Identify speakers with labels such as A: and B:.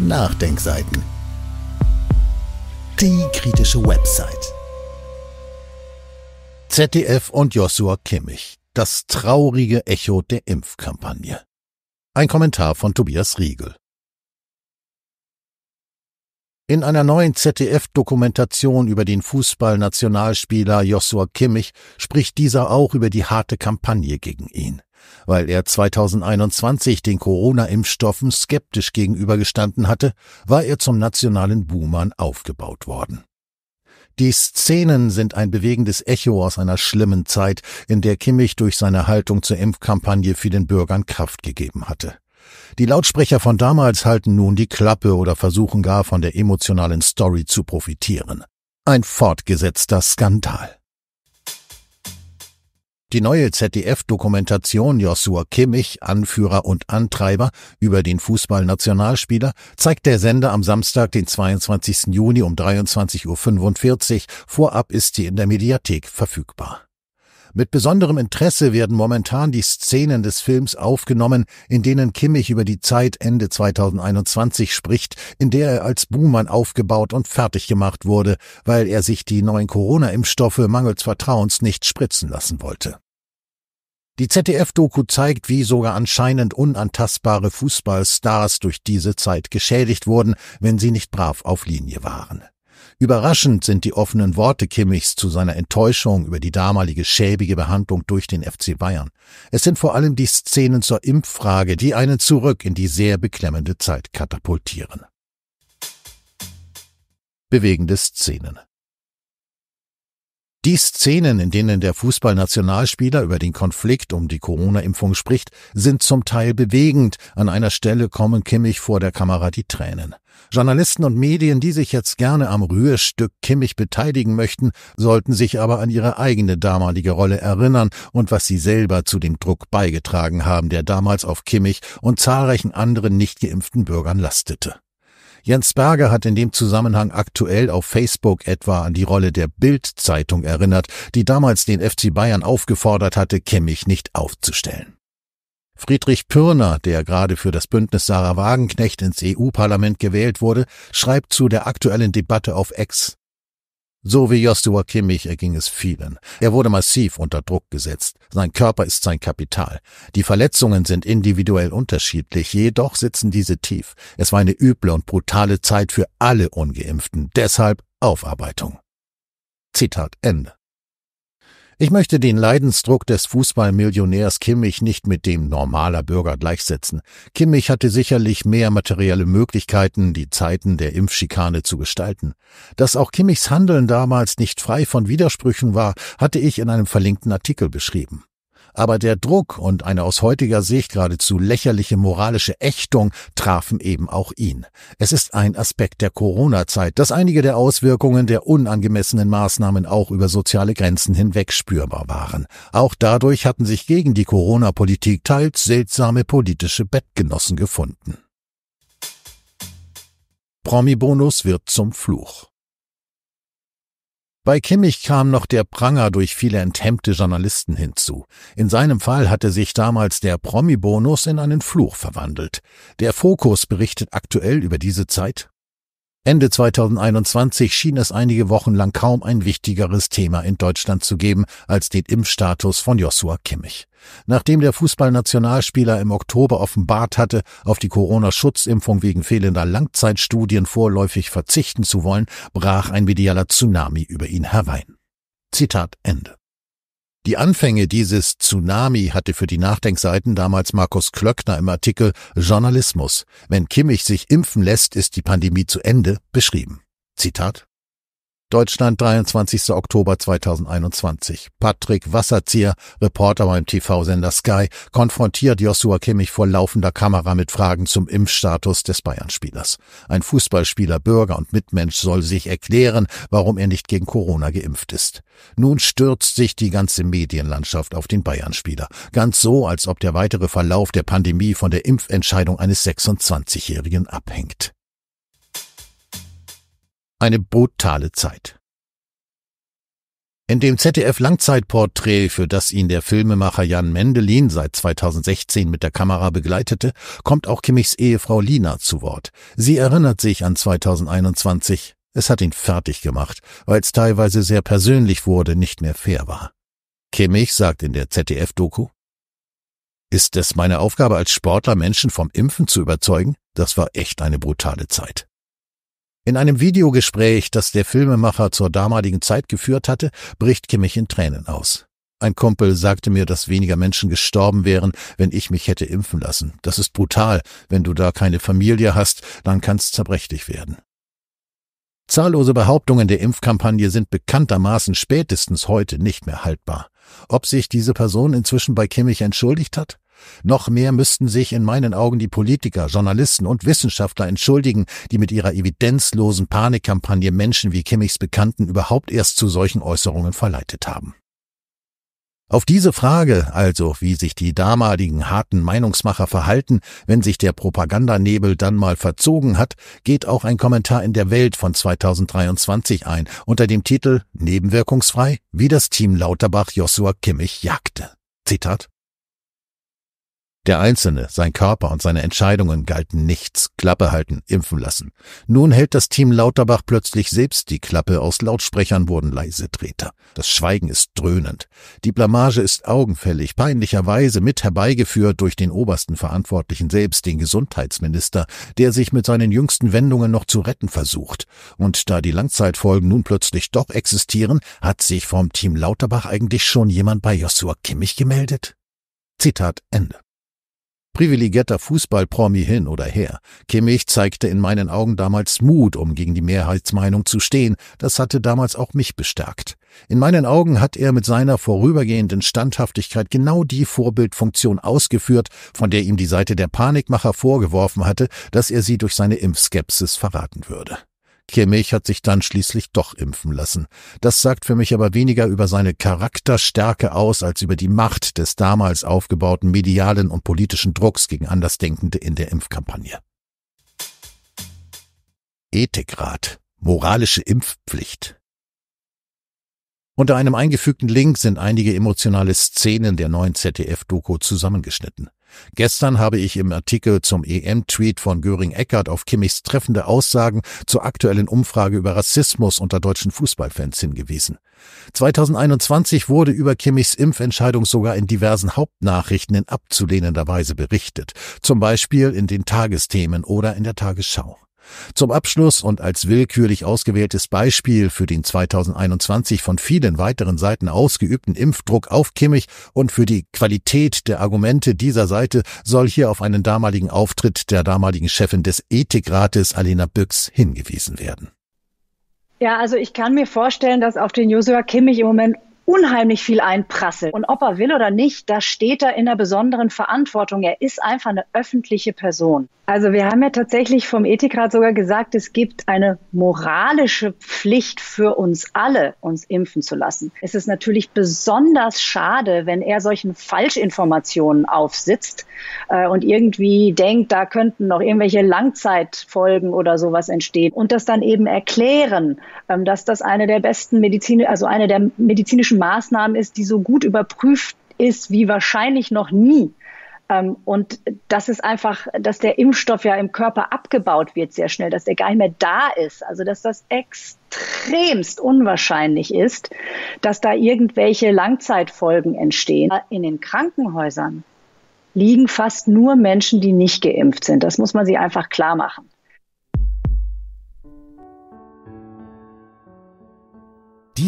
A: Nachdenkseiten. Die kritische Website. ZDF und Joshua Kimmich. Das traurige Echo der Impfkampagne. Ein Kommentar von Tobias Riegel. In einer neuen ZDF-Dokumentation über den Fußballnationalspieler Joshua Kimmich spricht dieser auch über die harte Kampagne gegen ihn. Weil er 2021 den Corona-Impfstoffen skeptisch gegenübergestanden hatte, war er zum nationalen Buhmann aufgebaut worden. Die Szenen sind ein bewegendes Echo aus einer schlimmen Zeit, in der Kimmich durch seine Haltung zur Impfkampagne für den Bürgern Kraft gegeben hatte. Die Lautsprecher von damals halten nun die Klappe oder versuchen gar von der emotionalen Story zu profitieren. Ein fortgesetzter Skandal. Die neue ZDF-Dokumentation Joshua Kimmich, Anführer und Antreiber über den Fußballnationalspieler, zeigt der Sender am Samstag, den 22. Juni um 23.45 Uhr. Vorab ist sie in der Mediathek verfügbar. Mit besonderem Interesse werden momentan die Szenen des Films aufgenommen, in denen Kimmich über die Zeit Ende 2021 spricht, in der er als Buhmann aufgebaut und fertig gemacht wurde, weil er sich die neuen Corona-Impfstoffe mangels Vertrauens nicht spritzen lassen wollte. Die ZDF-Doku zeigt, wie sogar anscheinend unantastbare Fußballstars durch diese Zeit geschädigt wurden, wenn sie nicht brav auf Linie waren. Überraschend sind die offenen Worte Kimmichs zu seiner Enttäuschung über die damalige schäbige Behandlung durch den FC Bayern. Es sind vor allem die Szenen zur Impffrage, die einen zurück in die sehr beklemmende Zeit katapultieren. Bewegende Szenen. Die Szenen, in denen der Fußballnationalspieler über den Konflikt um die Corona-Impfung spricht, sind zum Teil bewegend. An einer Stelle kommen Kimmich vor der Kamera die Tränen. Journalisten und Medien, die sich jetzt gerne am Rührstück Kimmich beteiligen möchten, sollten sich aber an ihre eigene damalige Rolle erinnern und was sie selber zu dem Druck beigetragen haben, der damals auf Kimmich und zahlreichen anderen nicht geimpften Bürgern lastete. Jens Berger hat in dem Zusammenhang aktuell auf Facebook etwa an die Rolle der Bild-Zeitung erinnert, die damals den FC Bayern aufgefordert hatte, Kimmich nicht aufzustellen. Friedrich Pürner, der gerade für das Bündnis Sarah Wagenknecht ins EU-Parlament gewählt wurde, schreibt zu der aktuellen Debatte auf Ex. So wie Joshua Kimmich erging es vielen. Er wurde massiv unter Druck gesetzt. Sein Körper ist sein Kapital. Die Verletzungen sind individuell unterschiedlich, jedoch sitzen diese tief. Es war eine üble und brutale Zeit für alle Ungeimpften, deshalb Aufarbeitung. Zitat Ende. Ich möchte den Leidensdruck des Fußballmillionärs Kimmich nicht mit dem normaler Bürger gleichsetzen. Kimmich hatte sicherlich mehr materielle Möglichkeiten, die Zeiten der Impfschikane zu gestalten. Dass auch Kimmichs Handeln damals nicht frei von Widersprüchen war, hatte ich in einem verlinkten Artikel beschrieben. Aber der Druck und eine aus heutiger Sicht geradezu lächerliche moralische Ächtung trafen eben auch ihn. Es ist ein Aspekt der Corona-Zeit, dass einige der Auswirkungen der unangemessenen Maßnahmen auch über soziale Grenzen hinweg spürbar waren. Auch dadurch hatten sich gegen die Corona-Politik teils seltsame politische Bettgenossen gefunden. Promi-Bonus wird zum Fluch. Bei Kimmich kam noch der Pranger durch viele enthemmte Journalisten hinzu. In seinem Fall hatte sich damals der Promi-Bonus in einen Fluch verwandelt. Der Fokus berichtet aktuell über diese Zeit Ende 2021 schien es einige Wochen lang kaum ein wichtigeres Thema in Deutschland zu geben als den Impfstatus von Joshua Kimmich. Nachdem der Fußballnationalspieler im Oktober offenbart hatte, auf die Corona-Schutzimpfung wegen fehlender Langzeitstudien vorläufig verzichten zu wollen, brach ein medialer Tsunami über ihn herein. Zitat Ende. Die Anfänge dieses Tsunami hatte für die Nachdenkseiten damals Markus Klöckner im Artikel Journalismus. Wenn Kimmich sich impfen lässt, ist die Pandemie zu Ende beschrieben. Zitat Deutschland, 23. Oktober 2021. Patrick Wasserzieher, Reporter beim TV-Sender Sky, konfrontiert Joshua Kimmich vor laufender Kamera mit Fragen zum Impfstatus des Bayern-Spielers. Ein Fußballspieler, Bürger und Mitmensch soll sich erklären, warum er nicht gegen Corona geimpft ist. Nun stürzt sich die ganze Medienlandschaft auf den Bayern-Spieler. Ganz so, als ob der weitere Verlauf der Pandemie von der Impfentscheidung eines 26-Jährigen abhängt. Eine brutale Zeit. In dem ZDF-Langzeitporträt, für das ihn der Filmemacher Jan Mendelin seit 2016 mit der Kamera begleitete, kommt auch Kimmichs Ehefrau Lina zu Wort. Sie erinnert sich an 2021. Es hat ihn fertig gemacht, weil es teilweise sehr persönlich wurde, nicht mehr fair war. Kimmich sagt in der ZDF-Doku, ist es meine Aufgabe als Sportler, Menschen vom Impfen zu überzeugen? Das war echt eine brutale Zeit. In einem Videogespräch, das der Filmemacher zur damaligen Zeit geführt hatte, bricht Kimmich in Tränen aus. Ein Kumpel sagte mir, dass weniger Menschen gestorben wären, wenn ich mich hätte impfen lassen. Das ist brutal. Wenn du da keine Familie hast, dann kann's zerbrechlich werden. Zahllose Behauptungen der Impfkampagne sind bekanntermaßen spätestens heute nicht mehr haltbar. Ob sich diese Person inzwischen bei Kimmich entschuldigt hat? Noch mehr müssten sich in meinen Augen die Politiker, Journalisten und Wissenschaftler entschuldigen, die mit ihrer evidenzlosen Panikkampagne Menschen wie Kimmichs Bekannten überhaupt erst zu solchen Äußerungen verleitet haben. Auf diese Frage, also wie sich die damaligen harten Meinungsmacher verhalten, wenn sich der Propagandanebel dann mal verzogen hat, geht auch ein Kommentar in der Welt von 2023 ein unter dem Titel Nebenwirkungsfrei, wie das Team Lauterbach Joshua Kimmich jagte. Zitat der Einzelne, sein Körper und seine Entscheidungen galten nichts. Klappe halten, impfen lassen. Nun hält das Team Lauterbach plötzlich selbst die Klappe, aus Lautsprechern wurden leise Treter. Das Schweigen ist dröhnend. Die Blamage ist augenfällig, peinlicherweise mit herbeigeführt durch den obersten Verantwortlichen selbst, den Gesundheitsminister, der sich mit seinen jüngsten Wendungen noch zu retten versucht. Und da die Langzeitfolgen nun plötzlich doch existieren, hat sich vom Team Lauterbach eigentlich schon jemand bei Joshua Kimmich gemeldet? Zitat Ende. Privilegierter Fußballpromi hin oder her, Kimmich zeigte in meinen Augen damals Mut, um gegen die Mehrheitsmeinung zu stehen. Das hatte damals auch mich bestärkt. In meinen Augen hat er mit seiner vorübergehenden Standhaftigkeit genau die Vorbildfunktion ausgeführt, von der ihm die Seite der Panikmacher vorgeworfen hatte, dass er sie durch seine Impfskepsis verraten würde. Kimmich hat sich dann schließlich doch impfen lassen. Das sagt für mich aber weniger über seine Charakterstärke aus, als über die Macht des damals aufgebauten medialen und politischen Drucks gegen Andersdenkende in der Impfkampagne. Ethikrat. Moralische Impfpflicht. Unter einem eingefügten Link sind einige emotionale Szenen der neuen ZDF-Doku zusammengeschnitten. Gestern habe ich im Artikel zum EM-Tweet von Göring Eckert auf Kimmichs treffende Aussagen zur aktuellen Umfrage über Rassismus unter deutschen Fußballfans hingewiesen. 2021 wurde über Kimmichs Impfentscheidung sogar in diversen Hauptnachrichten in abzulehnender Weise berichtet, zum Beispiel in den Tagesthemen oder in der Tagesschau. Zum Abschluss und als willkürlich ausgewähltes Beispiel für den 2021 von vielen weiteren Seiten ausgeübten Impfdruck auf Kimmich und für die Qualität der Argumente dieser Seite soll hier auf einen damaligen Auftritt der damaligen Chefin des Ethikrates Alena Büchs hingewiesen werden.
B: Ja, also ich kann mir vorstellen, dass auf den Joshua Kimmich im Moment unheimlich viel einprasselt. Und ob er will oder nicht, da steht er in einer besonderen Verantwortung. Er ist einfach eine öffentliche Person. Also wir haben ja tatsächlich vom Ethikrat sogar gesagt, es gibt eine moralische Pflicht für uns alle, uns impfen zu lassen. Es ist natürlich besonders schade, wenn er solchen Falschinformationen aufsitzt äh, und irgendwie denkt, da könnten noch irgendwelche Langzeitfolgen oder sowas entstehen und das dann eben erklären, äh, dass das eine der besten Medizin, also eine der medizinischen Maßnahmen ist, die so gut überprüft ist wie wahrscheinlich noch nie. Ähm, und das ist einfach, dass der Impfstoff ja im Körper abgebaut wird sehr schnell, dass der gar nicht mehr da ist. Also dass das extremst unwahrscheinlich ist, dass da irgendwelche Langzeitfolgen entstehen. In den Krankenhäusern liegen fast nur Menschen, die nicht geimpft sind. Das muss man sich einfach klar machen.